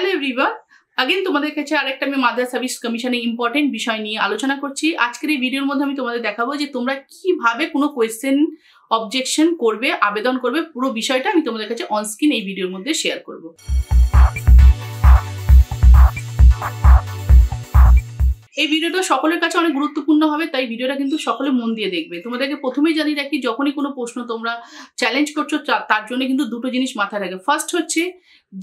hello everyone again তোমাদের কাছে আরেকটা আমি মাদার সার্ভিস কমিশনের ইম্পর্টেন্ট বিষয় নিয়ে আলোচনা করছি আজকের এই ভিডিওর মধ্যে আমি তোমাদের দেখাবো যে তোমরা কিভাবে কোনো কোয়েশ্চেন অবজেকশন করবে আবেদন করবে পুরো বিষয়টা আমি তোমাদের কাছে অনস্ক্রিন এই ভিডিওর মধ্যে শেয়ার করবো এই ভিডিওটা সকলের কাছে অনেক গুরুত্বপূর্ণ হবে তাই ভিডিওটা কিন্তু সকলে মন দিয়ে দেখবে তোমাদেরকে প্রথমেই জানিয়ে রাখি যখনই কোনো প্রশ্ন তোমরা চ্যালেঞ্জ করছো তার জন্য কিন্তু দুটো জিনিস মাথায় রাখে ফার্স্ট হচ্ছে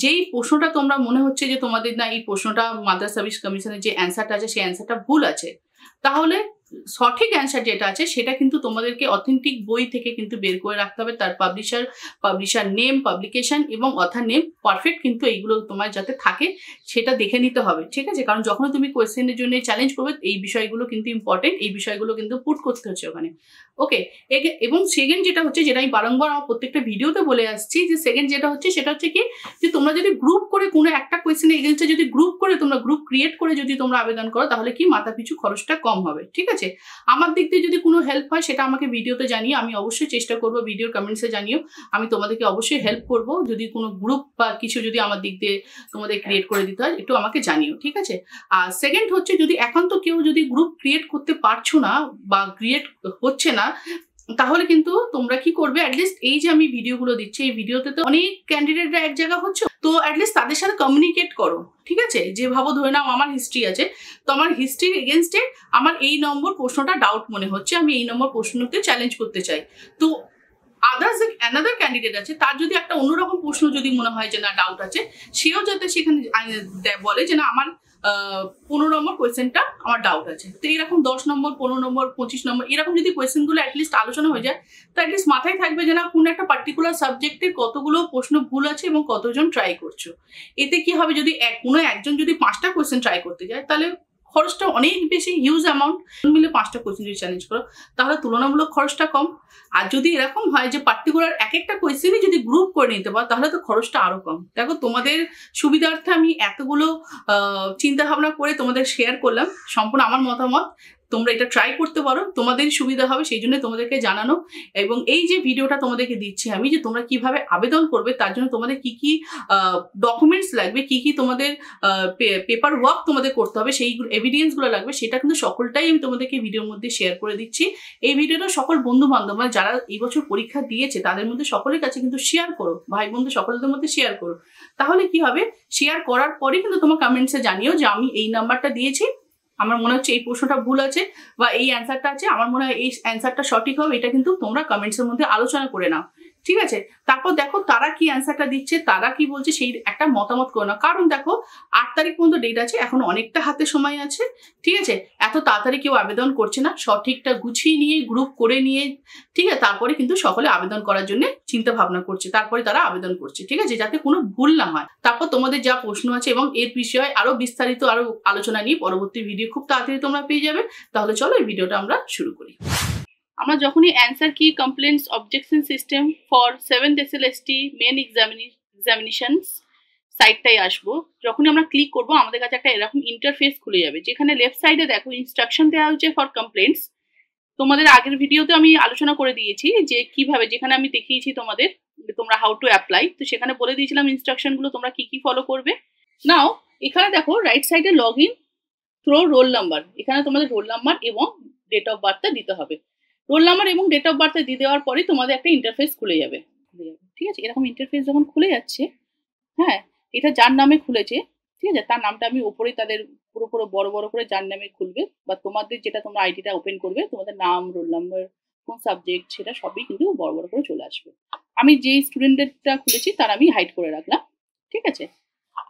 যেই প্রশ্নটা তোমরা মনে হচ্ছে যে তোমাদের না এই প্রশ্নটা মাদ্রাস সার্ভিস কমিশনের যে অ্যান্সারটা আছে সেই অ্যান্সারটা ভুল আছে তাহলে সঠিক অ্যান্সার যেটা আছে সেটা কিন্তু তোমাদেরকে অথেন্টিক বই থেকে কিন্তু বের করে রাখতে হবে তার পাবলিশার পাবলিশার নেম পাবলিকেশন এবং অথার নেম পারফেক্ট কিন্তু এইগুলো তোমার যাতে থাকে সেটা দেখে নিতে হবে ঠিক আছে কারণ যখন তুমি কোয়েশ্চেনের জন্য চ্যালেঞ্জ করবে এই বিষয়গুলো কিন্তু ইম্পর্টেন্ট এই বিষয়গুলো কিন্তু পুট করতে হচ্ছে ওখানে ওকে এবং সেকেন্ড যেটা হচ্ছে যেটা আমি বারংবার আমার প্রত্যেকটা ভিডিওতে বলে আসছি যে সেকেন্ড যেটা হচ্ছে সেটা হচ্ছে কি যে তোমরা যদি গ্রুপ করে কোনো একটা কোয়েশ্চেনের এগেনস্টে যদি গ্রুপ করে তোমরা গ্রুপ ক্রিয়েট করে যদি তোমরা আবেদন করো তাহলে কি মাথা পিছু খরচটা কম হবে ঠিক আছে আছে আমার দিক দিয়ে যদি কোনো হেল্প হয় সেটা আমাকে ভিডিওতে জানিয়ে আমি অবশ্যই চেষ্টা করব ভিডিওর কমেন্টসে জানিও আমি তোমাদেরকে অবশ্যই হেল্প করব যদি কোনো গ্রুপ বা কিছু যদি আমার দিক দিয়ে তোমাদের ক্রিয়েট করে দিতে হয় একটু আমাকে জানিও ঠিক আছে আর সেকেন্ড হচ্ছে যদি এখন তো কেউ যদি গ্রুপ ক্রিয়েট করতে পারছো না বা ক্রিয়েট হচ্ছে না তাহলে কিন্তু তোমরা কি করবে অ্যাটলিস্ট এই যে আমি ভিডিওগুলো দিচ্ছি এই ভিডিওতে তো অনেক ক্যান্ডিডেটরা এক জায়গা হচ্ছে তো অ্যাটলিস্ট তাদের সাথে কমিউনিকেট করো ঠিক আছে যে ভাবো ধরে নাও আমার হিস্ট্রি আছে তো আমার হিস্ট্রির এগেনস্টে আমার এই নম্বর প্রশ্নটা ডাউট মনে হচ্ছে আমি এই নম্বর প্রশ্নকে চ্যালেঞ্জ করতে চাই তো আদার্স অ্যানাদার ক্যান্ডিডেট আছে তার যদি একটা অন্যরকম প্রশ্ন যদি মনে হয় যে না ডাউট আছে সেও যাতে সেখানে বলে যে না আমার পনেরো নম্বর কোয়েশ্চেনটা আমার ডাউট আছে তো এরকম দশ নম্বর পনেরো নম্বর পঁচিশ নম্বর এরকম যদি কোয়েশ্চেনগুলো অ্যাটলিস্ট আলোচনা হয়ে যায় তো অ্যাটলিস্ট মাথায় থাকবে যে না কোন একটা পার্টিকুলার সাবজেক্টে কতগুলো প্রশ্ন ভুল আছে এবং কতজন ট্রাই করছো এতে কি হবে যদি এক কোনো একজন যদি পাঁচটা কোয়েশ্চেন ট্রাই করতে যায় তাহলে খরচটা অনেক বেশি হিউজ অ্যামাউন্ট মিলে পাঁচটা কোয়েশ্চেন যদি চ্যালেঞ্জ করো তাহলে তুলনামূলক খরচটা কম আর যদি এরকম হয় যে পার্টিকুলার এক একটা কোয়েশ্চেনই যদি গ্রুপ করে নিতে পারো তাহলে তো খরচটা আরও কম দেখো তোমাদের সুবিধার্থে আমি এতগুলো চিন্তাভাবনা করে তোমাদের শেয়ার করলাম সম্পূর্ণ আমার মতামত তোমরা এটা ট্রাই করতে পারো তোমাদের সুবিধা হবে সেই জন্য তোমাদেরকে জানানো এবং এই যে ভিডিওটা তোমাদেরকে দিচ্ছি আমি যে তোমরা কিভাবে আবেদন করবে তার জন্য তোমাদের কি কি ডকুমেন্টস লাগবে কি কি তোমাদের পেপার ওয়ার্ক তোমাদের করতে হবে সেই এভিডেন্সগুলো লাগবে সেটা কিন্তু সকলটাই আমি তোমাদেরকে ভিডিওর মধ্যে শেয়ার করে দিচ্ছি এই ভিডিওটা সকল বন্ধু বান্ধব মানে যারা এই বছর পরীক্ষা দিয়েছে তাদের মধ্যে সকলের কাছে কিন্তু শেয়ার করো ভাই বন্ধু সকলদের মধ্যে শেয়ার করো তাহলে কি হবে শেয়ার করার পরে কিন্তু তোমার কমেন্টসে জানিও যে আমি এই নাম্বারটা দিয়েছি আমার মনে হচ্ছে এই প্রশ্নটা ভুল আছে বা এই অ্যান্সারটা আছে আমার মনে হয় এই অ্যান্সারটা সঠিক হবে এটা কিন্তু তোমরা কমেন্টসের মধ্যে আলোচনা করে নাও ঠিক আছে তারপর দেখো তারা কি অ্যান্সারটা দিচ্ছে তারা কি বলছে সেই একটা মতামত করো না কারণ দেখো আট তারিখ পর্যন্ত ডেট আছে এখন অনেকটা হাতে সময় আছে ঠিক আছে এত তাড়াতাড়ি কেউ আবেদন করছে না সঠিকটা গুছিয়ে নিয়ে গ্রুপ করে নিয়ে ঠিক আছে তারপরে কিন্তু সকলে আবেদন করার জন্য চিন্তা ভাবনা করছে তারপরে তারা আবেদন করছে ঠিক আছে যাতে কোনো ভুল না হয় তারপর তোমাদের যা প্রশ্ন আছে এবং এর বিষয়ে আরো বিস্তারিত আরো আলোচনা নিয়ে পরবর্তী ভিডিও খুব তাড়াতাড়ি তোমরা পেয়ে যাবে তাহলে চলো এই ভিডিওটা আমরা শুরু করি আমরা যখনই অ্যান্সার কি complaints objection system for seven L T men examinations সাইটটাই আসবো যখনই আমরা ক্লিক করবো আমাদের কাছে একটা এরকম ইন্টারফেস খুলে যাবে যেখানে লেফট সাইডে দেখো ইনস্ট্রাকশন দেওয়া হয়েছে ফর কমপ্লেন্টস তোমাদের আগের ভিডিওতে আমি আলোচনা করে দিয়েছি যে কিভাবে যেখানে আমি দেখিয়েছি তোমাদের তোমরা হাউ টু অ্যাপ্লাই তো সেখানে বলে দিয়েছিলাম ইনস্ট্রাকশনগুলো তোমরা কি কি ফলো করবে নাও এখানে দেখো রাইট সাইডে log in through roll number এখানে তোমাদের রোল নাম্বার এবং ডেট অফ বার্থটা দিতে হবে রোল নাম্বার এবং ডেট অফ বার্থে দিয়ে দেওয়ার পরে তোমাদের একটা ইন্টারফেস খুলে যাবে ঠিক আছে এরকম ইন্টারফেস যখন খুলে যাচ্ছে হ্যাঁ এটা যার নামে খুলেছে ঠিক আছে তার নামটা আমি ওপরে তাদের পুরো পুরো বড় বড় করে যার নামে খুলবে বা তোমাদের যেটা তোমরা আইডিটা ওপেন করবে তোমাদের নাম রোল নাম্বার কোন সাবজেক্ট সেটা সবই কিন্তু বড় বড় করে চলে আসবে আমি যে স্টুডেন্টদেরটা খুলেছি তার আমি হাইড করে রাখলাম ঠিক আছে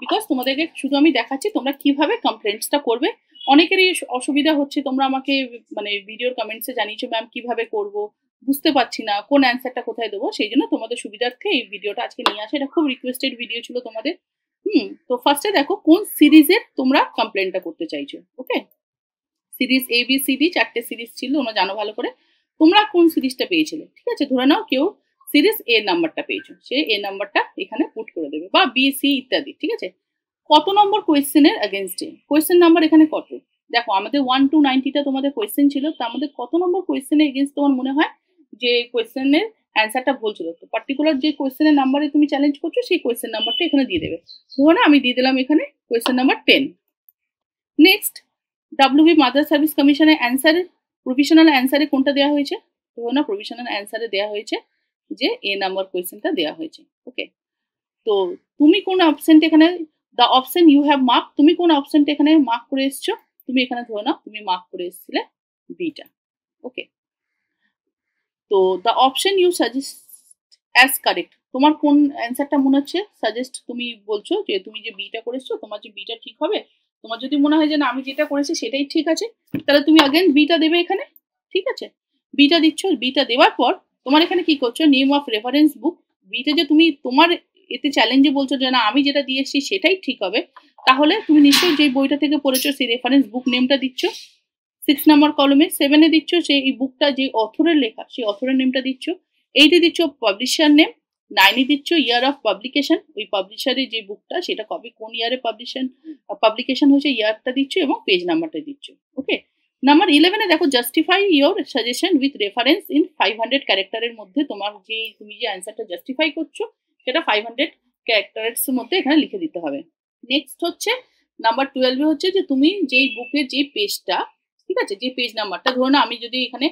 বিকজ তোমাদেরকে শুধু আমি দেখাচ্ছি তোমরা কিভাবে কমপ্লেন্টসটা করবে অনেকেরই অসুবিধা হচ্ছে তোমরা আমাকে মানে ভিডিওর কমেন্টসে জানিয়েছো ম্যাম কিভাবে করব বুঝতে পারছি না কোন অ্যান্সারটা কোথায় দেবো সেই জন্য তোমাদের সুবিধার্থে এই ভিডিওটা আজকে নিয়ে আসে এটা খুব রিকোয়েস্টেড ভিডিও ছিল তোমাদের হুম তো ফার্স্টে দেখো কোন সিরিজের তোমরা কমপ্লেনটা করতে চাইছো okay series A B C D চারটে সিরিজ ছিল তোমরা জানো ভালো করে তোমরা কোন সিরিজটা পেয়েছিলে ঠিক আছে ধরে নাও কেউ সিরিজ এ নাম্বারটা পেয়েছো সে এ নাম্বারটা এখানে পুট করে দেবে বা বি সি ইত্যাদি ঠিক আছে কত নম্বর কোয়েশ্চেনের অ্যাগেনস্টে কোয়েশ্চেন নাম্বার এখানে কত দেখো আমাদের ওয়ান টু নাইনটিটা তোমাদের কোয়েশ্চেন ছিল তার মধ্যে কত নম্বর কোয়েশ্চেনের এগেনস্ট তোমার মনে হয় যে কোয়েশ্চেনের অ্যান্সারটা ভুল ছিল তো পার্টিকুলার যে কোয়েশ্চেনের নাম্বারে তুমি চ্যালেঞ্জ করছো সেই কোয়েশ্চেন নাম্বারটা এখানে দিয়ে দেবে ধরো আমি দিয়ে দিলাম এখানে question number ten next WB মাদার সার্ভিস কমিশনের অ্যান্সারে প্রভিশনাল অ্যান্সারে কোনটা দেওয়া হয়েছে ধরো না প্রভিশনাল অ্যান্সারে দেওয়া হয়েছে যে এ নাম্বার কোয়েশ্চেনটা দেওয়া হয়েছে ওকে তো তুমি কোন অপশনটা এখানে the option you have mark তুমি কোন অপশনটা এখানে মার্ক করে এসছো তুমি এখানে ধরে নাও তুমি মার্ক করে এসেছিলে বিটা ওকে তো the option you suggest as correct তোমার কোন অ্যান্সারটা মনে হচ্ছে সাজেস্ট তুমি বলছো যে তুমি যে বিটা করেছো তোমার যে বিটা ঠিক হবে তোমার যদি মনে হয় যে না আমি যেটা করেছি সেটাই ঠিক আছে তাহলে তুমি আগেন বিটা দেবে এখানে ঠিক আছে বিটা দিচ্ছ বিটা দেওয়ার পর তোমার এখানে কি করছো নেম অফ রেফারেন্স বুক বিটা যে তুমি তোমার এতে চ্যালেঞ্জে বলছো যে না আমি যেটা দিয়ে এসেছি সেটাই ঠিক হবে তাহলে তুমি নিশ্চয়ই যে বইটা থেকে পড়েছো সেই রেফারেন্স বুক নেমটা দিচ্ছ সিক্স নাম্বার কলমে সেভেনে দিচ্ছ সেই বুকটা যে অথরের লেখা সেই অথরের নেমটা দিচ্ছ এইটে দিচ্ছ পাবলিশার নেম নাইনে দিচ্ছ ইয়ার অফ পাবলিকেশন ওই পাবলিশারের যে বুকটা সেটা কবে কোন ইয়ারে পাবলিশন পাবলিকেশন হয়েছে ইয়ারটা দিচ্ছ এবং পেজ নাম্বারটা দিচ্ছ ওকে নাম্বার ইলেভেনে দেখো justify your suggestion with reference in five hundred ক্যারেক্টারের মধ্যে তোমার যে তুমি যে অ্যান্সারটা জাস্টিফাই করছো সেটা ফাইভ হান্ড্রেড ক্যারেক্টারের মধ্যে এখানে লিখে দিতে হবে নেক্সট হচ্ছে নাম্বার টুয়েলভে হচ্ছে যে তুমি যেই বুকের যে পেজটা ঠিক আছে যে পেজ নাম্বারটা ধরো না আমি যদি এখানে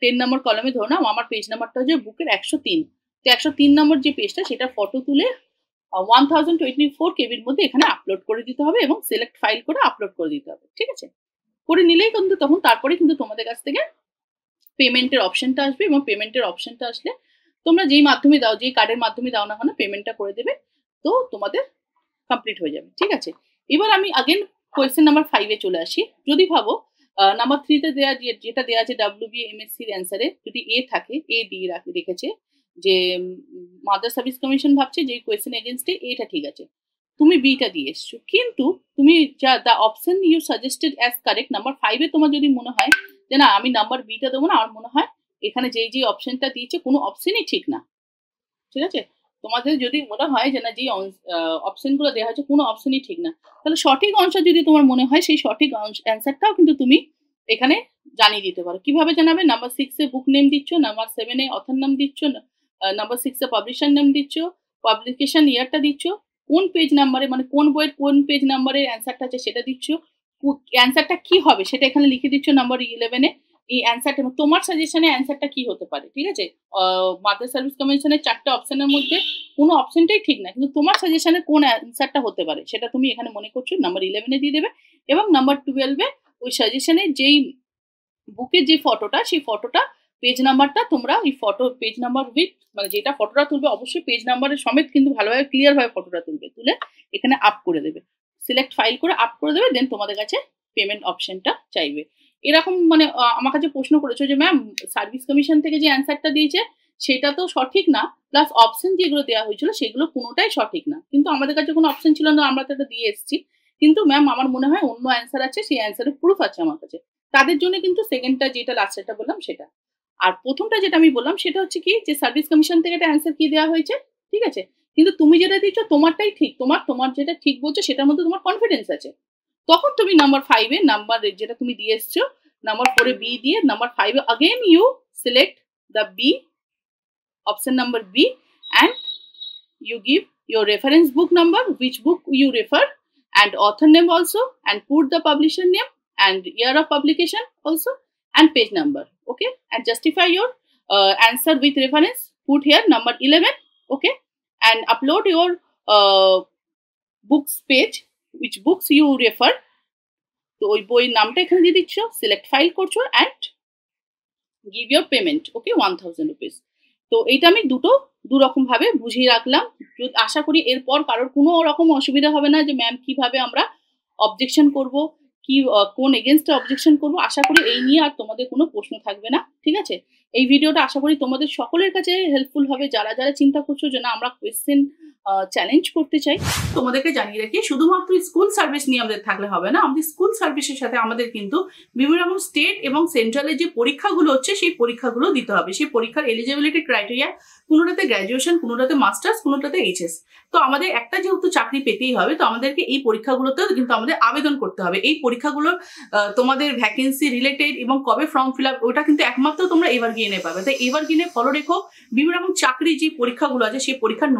টেন নাম্বার কলমে ধরো না আমার পেজ নাম্বারটা হচ্ছে বুকের একশো তিন তো একশো তিন নম্বর যে পেজটা সেটা ফটো তুলে ওয়ান থাউজেন্ড টোয়েন্টি ফোর কেবির মধ্যে এখানে আপলোড করে দিতে হবে এবং সিলেক্ট ফাইল করে আপলোড করে দিতে হবে ঠিক আছে করে নিলেই কিন্তু তখন তারপরে কিন্তু তোমাদের কাছ থেকে পেমেন্টের অপশনটা আসবে এবং পেমেন্টের অপশনটা আসলে তোমরা যেই মাধ্যমে দাও যেই কার্ডের মাধ্যমে দাও না কেন পেমেন্টটা করে দেবে তো তোমাদের কমপ্লিট হয়ে যাবে ঠিক আছে এবার আমি আগেন কোয়েশ্চেন নাম্বার ফাইভে চলে আসি যদি ভাবো নাম্বার থ্রিতে দেওয়া যেটা দেওয়া আছে ডাব্লিউ বি এম এস অ্যান্সারে যদি এ থাকে এ দিয়ে রেখেছে যে মাদার সার্ভিস কমিশন ভাবছে যে কোয়েশ্চেন এগেনস্টে এটা ঠিক আছে তুমি বিটা দিয়ে এসছো কিন্তু তুমি যা the option you suggested as correct number ফাইভে তোমার যদি মনে হয় যে না আমি নাম্বার বিটা দেবো না আমার মনে হয় এখানে যেই যেই অপশনটা দিয়েছে কোনো অপশনই ঠিক না ঠিক আছে তোমাদের যদি মনে হয় যে না যে অপশনগুলো দেওয়া হয়েছে কোনো অপশনই ঠিক না তাহলে সঠিক অনসার যদি তোমার মনে হয় সেই সঠিক অ্যান্সারটাও কিন্তু তুমি এখানে জানিয়ে দিতে পারো কিভাবে জানাবে নাম্বার সিক্সে বুক নেম দিচ্ছ নাম্বার সেভেনে অথর নাম দিচ্ছ নাম্বার সিক্সে পাবলিশার নেম দিচ্ছ পাবলিকেশন ইয়ারটা দিচ্ছ কোন পেজ নাম্বারে মানে কোন বইয়ের কোন পেজ নাম্বারের অ্যান্সারটা আছে সেটা দিচ্ছ অ্যান্সারটা কি হবে সেটা এখানে লিখে দিচ্ছ নাম্বার ইলেভেনে এই অ্যান্সারটা তোমার সাজেশনে অ্যান্সারটা কি হতে পারে ঠিক আছে মাদার সার্ভিস কমিশনের চারটে অপশনের মধ্যে কোনো অপশনটাই ঠিক না কিন্তু তোমার সাজেশনে কোন অ্যান্সারটা হতে পারে সেটা তুমি এখানে মনে করছো নাম্বার ইলেভেনে দিয়ে দেবে এবং নাম্বার টুয়েলভে ওই সাজেশনে যেই বুকের যে ফটোটা সেই ফটোটা পেজ নাম্বারটা তোমরা ওই ফটো পেজ নাম্বার উইথ মানে যেটা ফটোটা তুলবে অবশ্যই পেজ নাম্বারের সমেত কিন্তু ভালোভাবে ক্লিয়ারভাবে ফটোটা তুলবে তুলে এখানে আপ করে দেবে সিলেক্ট ফাইল করে আপ করে দেবে দেন তোমাদের কাছে পেমেন্ট অপশনটা চাইবে এরকম মানে আমার কাছে প্রশ্ন করেছো যে ম্যাম সার্ভিস কমিশন থেকে যে অ্যান্সারটা দিয়েছে সেটা তো সঠিক না প্লাস অপশন যেগুলো দেওয়া হয়েছিল সেগুলো কোনোটাই সঠিক না কিন্তু আমাদের কাছে কোনো অপশন ছিল না আমরা তো এটা দিয়ে এসেছি কিন্তু ম্যাম আমার মনে হয় অন্য অ্যান্সার আছে সেই অ্যান্সারের প্রুফ আছে আমার কাছে তাদের জন্য কিন্তু সেকেন্ডটা যেটা লাস্টেরটা বললাম সেটা আর প্রথমটা যেটা আমি বললাম সেটা হচ্ছে কি যে সার্ভিস কমিশন থেকে একটা অ্যান্সার কি দেওয়া হয়েছে ঠিক আছে কিন্তু তুমি যেটা দিচ্ছ তোমারটাই ঠিক তোমার তোমার যেটা ঠিক বলছো সেটার মধ্যে তোমার কনফিডেন্স আছে তখন তুমি নাম্বার ফাইভে নাম্বার number তুমি দিয়ে এসছো নাম্বার ফোরে বি দিয়ে নাম্বার ফাইভে again you select the B option number B and you give your reference book number which book you refer and author name also and put the publisher name and year of publication also and page number okay and justify your uh, answer with reference put here number 11 okay and upload your uh, books page which books you refer তো ওই বইয়ের নামটা এখানে দিয়ে দিচ্ছ select file করছো and give your payment okay one thousand rupees তো এইটা আমি দুটো দুরকমভাবে বুঝিয়ে রাখলাম আশা করি এরপর কারোর কোনো রকম অসুবিধা হবে না যে ম্যাম কিভাবে আমরা অবজেকশন করব কি কোন এগেনস্টে অবজেকশন করব আশা করি এই নিয়ে আর তোমাদের কোনো প্রশ্ন থাকবে না ঠিক আছে এই ভিডিওটা আশা করি তোমাদের সকলের কাছে হেল্পফুল হবে যারা যারা চিন্তা করছো যে না আমরা কোয়েশ্চেন চ্যালেঞ্জ করতে চাই তোমাদেরকে জানিয়ে রাখি শুধুমাত্র স্কুল সার্ভিস নিয়ে আমাদের থাকলে হবে না আমাদের স্কুল সার্ভিসের সাথে আমাদের কিন্তু বিভিন্ন রকম স্টেট এবং সেন্ট্রালের যে পরীক্ষাগুলো হচ্ছে সেই পরীক্ষাগুলো দিতে হবে সেই পরীক্ষার এলিজিবিলিটি ক্রাইটেরিয়া কোনোটাতে গ্র্যাজুয়েশন কোনোটাতে মাস্টার্স কোনোটাতে এইচএস তো আমাদের একটা যেহেতু চাকরি পেতেই হবে তো আমাদেরকে এই পরীক্ষাগুলোতেও কিন্তু আমাদের আবেদন করতে হবে এই পরীক্ষাগুলোর তোমাদের ভ্যাকেন্সি রিলেটেড এবং কবে ফর্ম ফিল আপ ওটা কিন্তু একমাত্র শুধুমাত্র তোমরা এবার গিয়ে পাবে তাই এবার গিয়ে ফলো রেখো বিভিন্ন রকম চাকরি যে পরীক্ষাগুলো আছে সেই পরীক্ষার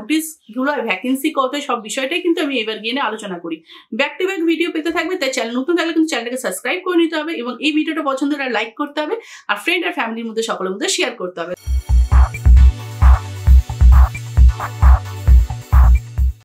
গুলো ভ্যাকেন্সি কত সব বিষয়টাই কিন্তু আমি এবার গিয়ে আলোচনা করি ব্যাক টু ব্যাক ভিডিও পেতে থাকবে তাই চ্যানেল নতুন থাকলে কিন্তু চ্যানেলটাকে সাবস্ক্রাইব করে নিতে হবে এবং এই ভিডিওটা পছন্দ হলে লাইক করতে হবে আর ফ্রেন্ড আর ফ্যামিলির মধ্যে সকলের মধ্যে শেয়ার করতে হবে